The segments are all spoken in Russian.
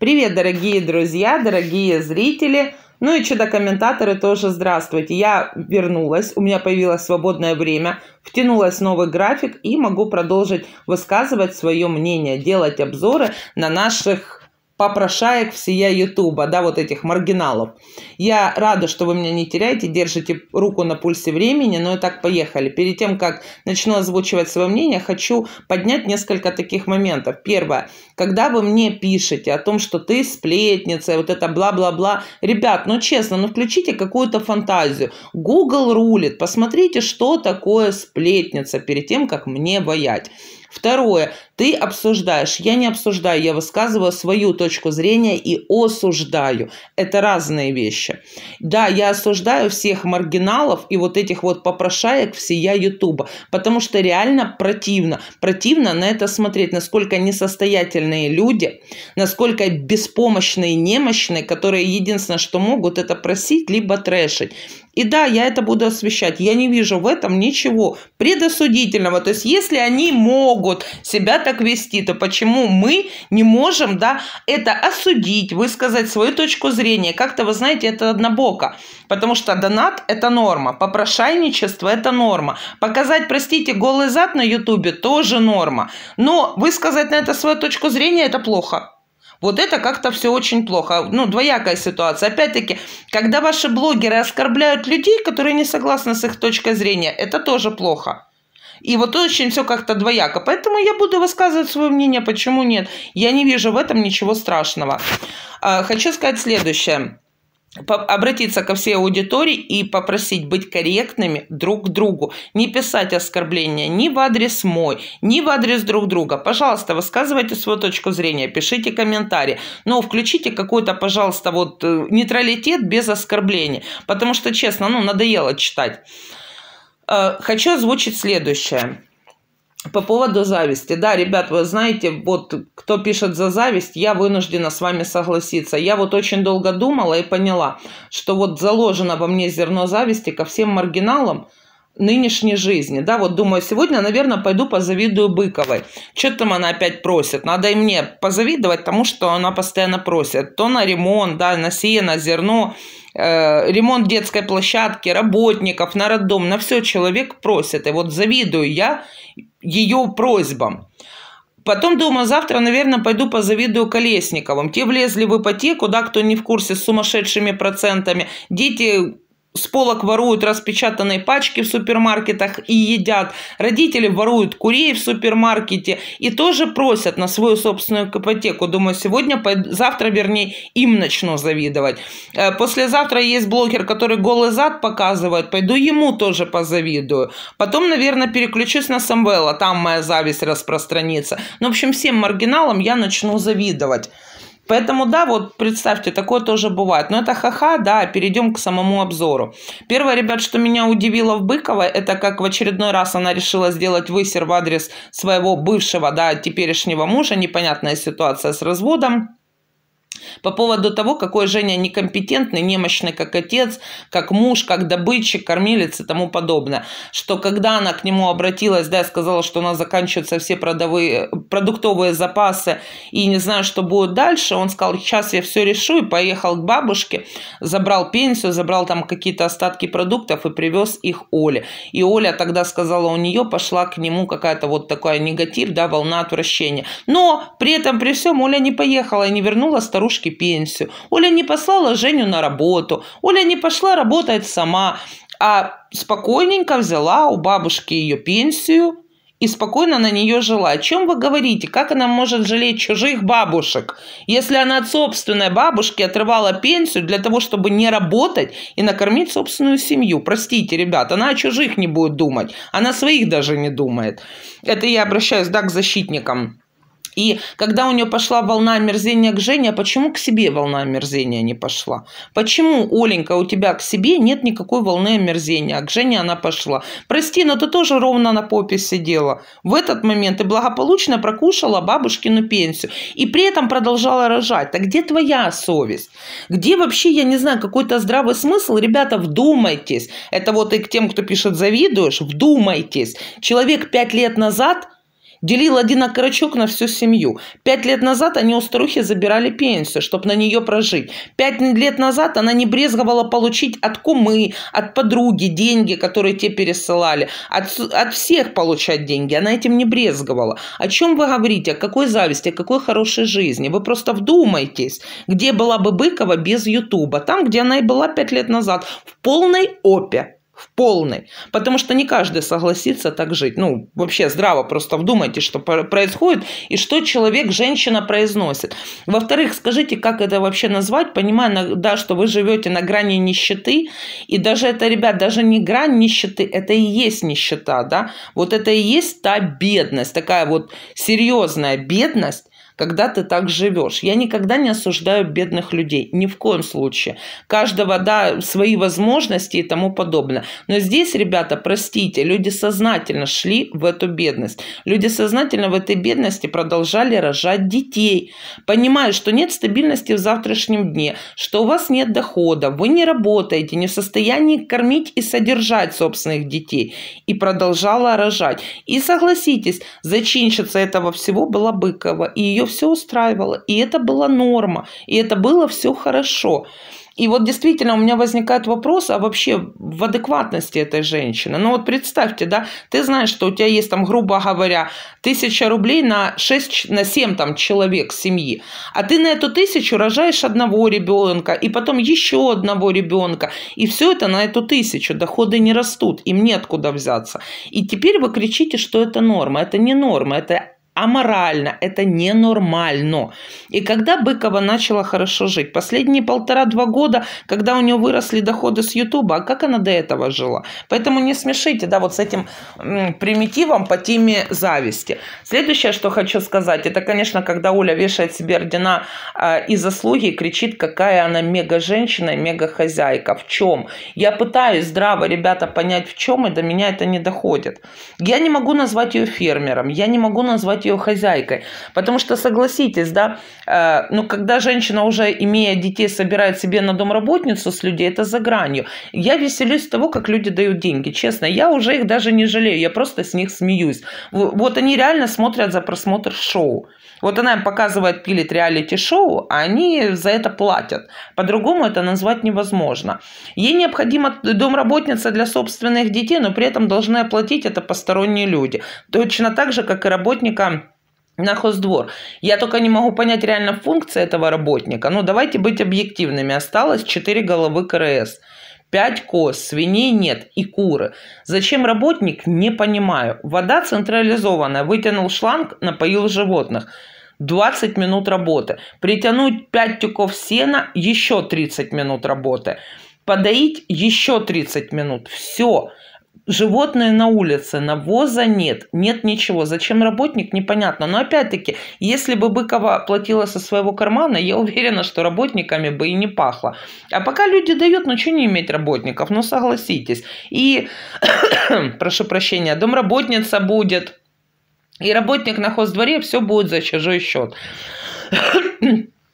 Привет, дорогие друзья, дорогие зрители. Ну и чудо-комментаторы тоже здравствуйте. Я вернулась, у меня появилось свободное время, втянулась в новый график и могу продолжить высказывать свое мнение, делать обзоры на наших попрошаек всея Ютуба, да, вот этих маргиналов. Я рада, что вы меня не теряете, держите руку на пульсе времени, но ну и так поехали. Перед тем, как начну озвучивать свое мнение, хочу поднять несколько таких моментов. Первое. Когда вы мне пишете о том, что ты сплетница, вот это бла-бла-бла, ребят, ну честно, ну включите какую-то фантазию. Google рулит, посмотрите, что такое сплетница перед тем, как мне боять. Второе. Ты обсуждаешь, я не обсуждаю, я высказываю свою точку зрения и осуждаю. Это разные вещи. Да, я осуждаю всех маргиналов и вот этих вот попрошаек всея Ютуба, потому что реально противно. Противно на это смотреть, насколько несостоятельные люди, насколько беспомощные немощные, которые единственное, что могут, это просить, либо трэшить. И да, я это буду освещать. Я не вижу в этом ничего предосудительного. То есть, если они могут себя так так вести, то почему мы не можем, да, это осудить, высказать свою точку зрения? Как-то, вы знаете, это однобоко, потому что донат – это норма, попрошайничество – это норма, показать, простите, голый зад на Ютубе – тоже норма, но высказать на это свою точку зрения – это плохо. Вот это как-то все очень плохо. Ну, двоякая ситуация. Опять-таки, когда ваши блогеры оскорбляют людей, которые не согласны с их точкой зрения, это тоже плохо. И вот очень все как-то двояко. Поэтому я буду высказывать свое мнение, почему нет. Я не вижу в этом ничего страшного. А, хочу сказать следующее обратиться ко всей аудитории и попросить быть корректными друг к другу. Не писать оскорбления ни в адрес мой, ни в адрес друг друга. Пожалуйста, высказывайте свою точку зрения, пишите комментарии. Но включите какой-то, пожалуйста, вот э, нейтралитет без оскорблений. Потому что, честно, ну, надоело читать. Э, хочу озвучить следующее. По поводу зависти. Да, ребят, вы знаете, вот кто пишет за зависть, я вынуждена с вами согласиться. Я вот очень долго думала и поняла, что вот заложено во мне зерно зависти ко всем маргиналам – нынешней жизни. Да, вот думаю, сегодня, наверное, пойду позавидую Быковой. Что там она опять просит? Надо и мне позавидовать тому, что она постоянно просит. То на ремонт, да, на сено, зерно, э, ремонт детской площадки, работников, на роддом, на все человек просит. И вот завидую я ее просьбам. Потом думаю, завтра, наверное, пойду позавидую Колесниковым. Те влезли в ипотеку, да, кто не в курсе, с сумасшедшими процентами. Дети с полок воруют распечатанные пачки в супермаркетах и едят. Родители воруют курей в супермаркете и тоже просят на свою собственную ипотеку. Думаю, сегодня, завтра, вернее, им начну завидовать. Э, послезавтра есть блогер, который голый зад показывает. Пойду ему тоже позавидую. Потом, наверное, переключусь на Самвела. Там моя зависть распространится. Ну, в общем, всем маргиналам я начну завидовать. Поэтому, да, вот представьте, такое тоже бывает. Но это ха-ха, да, перейдем к самому обзору. Первое, ребят, что меня удивило в Быкова, это как в очередной раз она решила сделать высер в адрес своего бывшего, да, теперешнего мужа, непонятная ситуация с разводом. По поводу того, какой Женя некомпетентный, немощный, как отец, как муж, как добытчик, кормилец и тому подобное. Что когда она к нему обратилась, да, сказала, что у нас заканчиваются все продовые, продуктовые запасы и не знаю, что будет дальше, он сказал, сейчас я все решу и поехал к бабушке, забрал пенсию, забрал там какие-то остатки продуктов и привез их Оле. И Оля тогда сказала, у нее пошла к нему какая-то вот такая негатив, да, волна отвращения. Но при этом, при всем Оля не поехала и не вернула старушку бабушке пенсию. Оля не послала Женю на работу. Оля не пошла работать сама, а спокойненько взяла у бабушки ее пенсию и спокойно на нее жила. О чем вы говорите? Как она может жалеть чужих бабушек, если она от собственной бабушки отрывала пенсию для того, чтобы не работать и накормить собственную семью? Простите, ребят, она о чужих не будет думать. Она своих даже не думает. Это я обращаюсь, да, к защитникам и когда у нее пошла волна омерзения к Жене, а почему к себе волна омерзения не пошла? Почему, Оленька, у тебя к себе нет никакой волны омерзения, а к Жене она пошла? Прости, но ты тоже ровно на попе сидела. В этот момент ты благополучно прокушала бабушкину пенсию и при этом продолжала рожать. Так где твоя совесть? Где вообще, я не знаю, какой-то здравый смысл? Ребята, вдумайтесь. Это вот и к тем, кто пишет «завидуешь», вдумайтесь. Человек пять лет назад – Делил один окорочок на всю семью. Пять лет назад они у старухи забирали пенсию, чтобы на нее прожить. Пять лет назад она не брезговала получить от кумы, от подруги деньги, которые те пересылали. От, от всех получать деньги. Она этим не брезговала. О чем вы говорите? О какой зависти? О какой хорошей жизни? Вы просто вдумайтесь, где была бы Быкова без Ютуба. Там, где она и была пять лет назад. В полной опе в полной. Потому что не каждый согласится так жить. Ну, вообще здраво просто вдумайте, что происходит и что человек, женщина произносит. Во-вторых, скажите, как это вообще назвать, понимая, да, что вы живете на грани нищеты, и даже это, ребят, даже не грань нищеты, это и есть нищета, да, вот это и есть та бедность, такая вот серьезная бедность, когда ты так живешь. Я никогда не осуждаю бедных людей, ни в коем случае. Каждого, да, свои возможности и тому подобное. Но здесь, ребята, простите, люди сознательно шли в эту бедность. Люди сознательно в этой бедности продолжали рожать детей, понимая, что нет стабильности в завтрашнем дне, что у вас нет дохода, вы не работаете, не в состоянии кормить и содержать собственных детей. И продолжала рожать. И согласитесь, зачинщица этого всего была Быкова, и ее все устраивало, и это была норма, и это было все хорошо. И вот действительно у меня возникает вопрос, а вообще в адекватности этой женщины. Ну вот представьте, да, ты знаешь, что у тебя есть там, грубо говоря, тысяча рублей на 6, на 7 там человек семьи, а ты на эту тысячу рожаешь одного ребенка, и потом еще одного ребенка, и все это на эту тысячу, доходы не растут, им неоткуда взяться. И теперь вы кричите, что это норма. Это не норма, это аморально, это ненормально. И когда Быкова начала хорошо жить, последние полтора-два года, когда у нее выросли доходы с Ютуба, а как она до этого жила? Поэтому не смешите, да, вот с этим примитивом по теме зависти. Следующее, что хочу сказать, это, конечно, когда Оля вешает себе ордена э, и заслуги, и кричит, какая она мега-женщина и мега-хозяйка. В чем? Я пытаюсь здраво, ребята, понять, в чем, и до меня это не доходит. Я не могу назвать ее фермером, я не могу назвать ее ее хозяйкой. Потому что, согласитесь, да, э, ну, когда женщина уже, имея детей, собирает себе на домработницу с людей, это за гранью. Я веселюсь того, как люди дают деньги, честно. Я уже их даже не жалею, я просто с них смеюсь. Вот они реально смотрят за просмотр шоу. Вот она им показывает, пилит реалити-шоу, а они за это платят. По-другому это назвать невозможно. Ей необходима домработница для собственных детей, но при этом должны оплатить это посторонние люди. Точно так же, как и работника на хоздвор. Я только не могу понять реально функции этого работника. Ну, давайте быть объективными. Осталось 4 головы КРС. 5 коз, свиней нет и куры. Зачем работник, не понимаю. Вода централизованная, вытянул шланг, напоил животных. 20 минут работы. Притянуть 5 тюков сена, еще 30 минут работы. Подоить еще 30 минут. Все. Все. Животное на улице, навоза нет, нет ничего. Зачем работник, непонятно. Но опять-таки, если бы Быкова платила со своего кармана, я уверена, что работниками бы и не пахло. А пока люди дают, ну что не иметь работников, ну согласитесь. И, прошу прощения, домработница будет, и работник на хоздворе, все будет за чужой счет.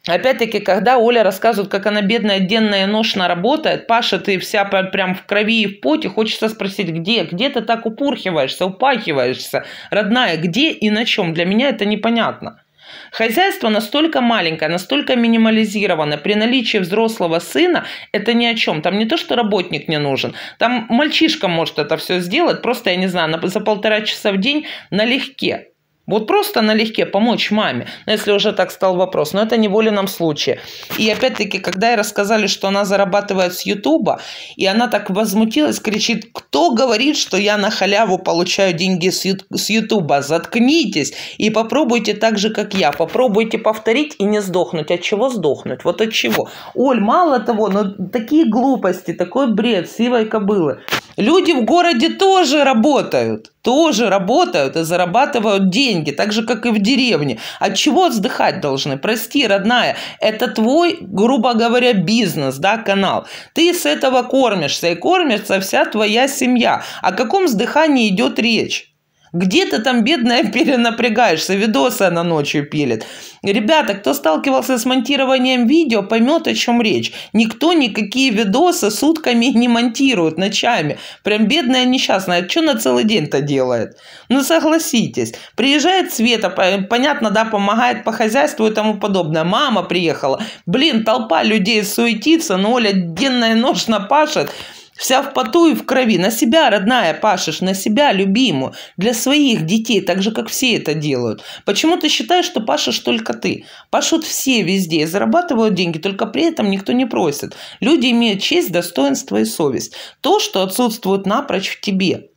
Опять-таки, когда Оля рассказывает, как она бедная денно и ношно работает, Паша, ты вся прям в крови и в поте, хочется спросить, где? Где ты так упурхиваешься, упахиваешься? Родная, где и на чем? Для меня это непонятно. Хозяйство настолько маленькое, настолько минимализировано, при наличии взрослого сына это ни о чем. Там не то, что работник не нужен, там мальчишка может это все сделать, просто, я не знаю, за полтора часа в день налегке. Вот просто налегке помочь маме, ну, если уже так стал вопрос. Но это не волином случае. И опять-таки, когда ей рассказали, что она зарабатывает с Ютуба, и она так возмутилась, кричит, кто говорит, что я на халяву получаю деньги с Ютуба? Заткнитесь и попробуйте так же, как я. Попробуйте повторить и не сдохнуть. От чего сдохнуть? Вот от чего? Оль, мало того, но такие глупости, такой бред сивой кобылы. Люди в городе тоже работают, тоже работают и зарабатывают деньги, так же, как и в деревне. От чего вздыхать должны? Прости, родная, это твой, грубо говоря, бизнес, да, канал. Ты с этого кормишься, и кормится вся твоя семья. О каком вздыхании идет речь? Где ты там, бедная, перенапрягаешься? Видосы она ночью пилит. Ребята, кто сталкивался с монтированием видео, поймет, о чем речь. Никто никакие видосы сутками не монтирует ночами. Прям бедная несчастная. А Что на целый день-то делает? Ну, согласитесь. Приезжает Света, понятно, да, помогает по хозяйству и тому подобное. Мама приехала. Блин, толпа людей суетится, но Оля денно и ночь напашет. Вся в поту и в крови. На себя, родная, пашешь, на себя, любимую, для своих детей, так же, как все это делают. Почему ты считаешь, что пашешь только ты? Пашут все везде зарабатывают деньги, только при этом никто не просит. Люди имеют честь, достоинство и совесть. То, что отсутствует напрочь в тебе –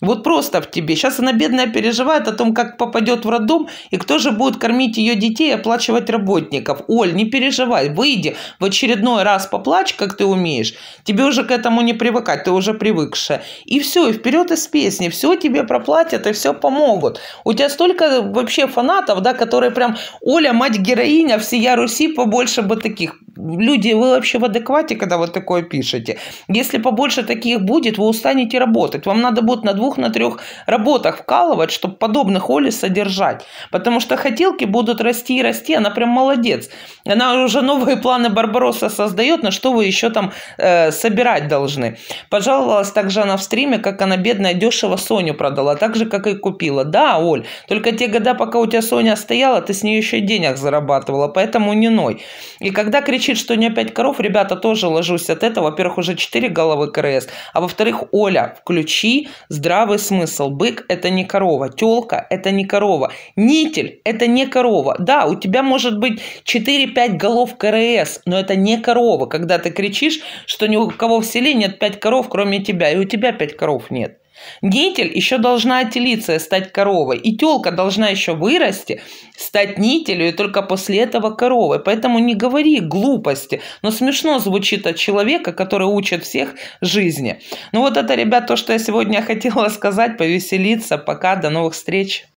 вот просто в тебе. Сейчас она бедная переживает о том, как попадет в роддом и кто же будет кормить ее детей и оплачивать работников. Оль, не переживай, выйди в очередной раз поплачь, как ты умеешь. Тебе уже к этому не привыкать, ты уже привыкшая. И все, и вперед из песни. Все тебе проплатят и все помогут. У тебя столько вообще фанатов, да, которые прям Оля, мать героиня, всея Руси, побольше бы таких люди, вы вообще в адеквате, когда вот такое пишете? Если побольше таких будет, вы устанете работать. Вам надо будет на двух, на трех работах вкалывать, чтобы подобных Оли содержать. Потому что хотелки будут расти и расти. Она прям молодец. Она уже новые планы Барбароса создает, на что вы еще там э, собирать должны. Пожаловалась также она в стриме, как она бедная дешево Соню продала, так же, как и купила. Да, Оль, только те года, пока у тебя Соня стояла, ты с нее еще и денег зарабатывала, поэтому не ной. И когда кричат кричит, что не опять коров, ребята, тоже ложусь от этого. Во-первых, уже 4 головы КРС. А во-вторых, Оля, включи здравый смысл. Бык – это не корова, телка – это не корова, нитель – это не корова. Да, у тебя может быть 4-5 голов КРС, но это не корова, когда ты кричишь, что ни у кого в селе нет 5 коров, кроме тебя, и у тебя 5 коров нет. Нитель еще должна отелиться, и стать коровой. И телка должна еще вырасти, стать нителю, и только после этого коровой. Поэтому не говори глупости. Но смешно звучит от человека, который учит всех жизни. Ну вот это, ребят, то, что я сегодня хотела сказать, повеселиться. Пока, до новых встреч.